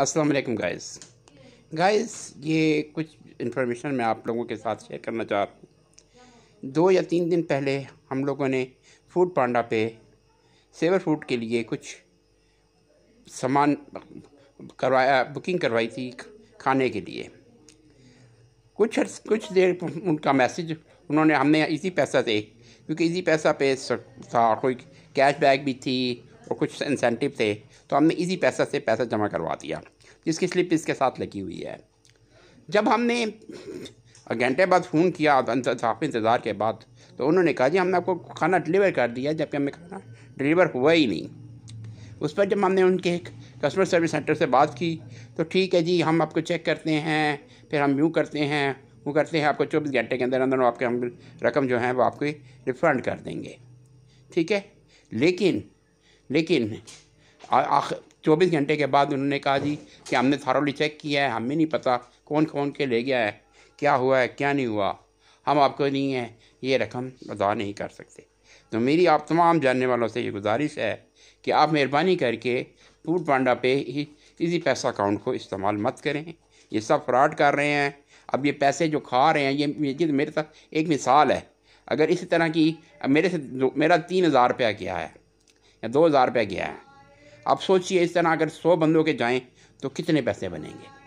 अस्सलाम वालेकुम guys guys ये कुछ इन्फॉर्मेशन मैं आप लोगों के साथ शेयर करना चाह रहा हूँ दो या तीन दिन पहले हम लोगों ने फूड पांडा पे सेवर फूड के लिए कुछ सामान करवाया बुकिंग करवाई थी खाने के लिए कुछ कुछ देर उनका मैसेज उन्होंने हमने इसी पैसा से क्योंकि इसी पैसा पे था कोई कैश बैक भी थी और कुछ इंसेंटिव थे तो हमने इजी पैसा से पैसा जमा करवा दिया जिसकी स्लिप इसके साथ लगी हुई है जब हमने घंटे बाद फ़ोन किया साफ इंतज़ार के बाद तो उन्होंने कहा जी हमने आपको खाना डिलीवर कर दिया जबकि हमें खाना डिलीवर हुआ ही नहीं उस पर जब हमने उनके कस्टमर सर्विस सेंटर से बात की तो ठीक है जी हम आपको चेक करते हैं फिर हम यूँ करते हैं वो करते हैं आपको चौबीस घंटे के अंदर अंदर आपके हम रकम जो है वो आपको रिफ़ंड कर देंगे ठीक है लेकिन लेकिन आखिर चौबीस घंटे के बाद उन्होंने कहा जी कि हमने थारोली चेक किया है हमें नहीं पता कौन कौन के ले गया है क्या हुआ है क्या नहीं हुआ हम आपको नहीं है ये रकम अदा नहीं कर सकते तो मेरी आप तमाम जानने वालों से ये गुजारिश है कि आप मेहरबानी करके फूड पांडा पे ही इसी पैसा अकाउंट को इस्तेमाल मत करें ये सब फ्रॉड कर रहे हैं अब ये पैसे जो खा रहे हैं ये ये मेरे साथ एक मिसाल है अगर इसी तरह की मेरे से मेरा तीन हज़ार रुपया क्या है या दो हज़ार रुपया गया है अब सोचिए इस तरह अगर सौ बंदों के जाएं तो कितने पैसे बनेंगे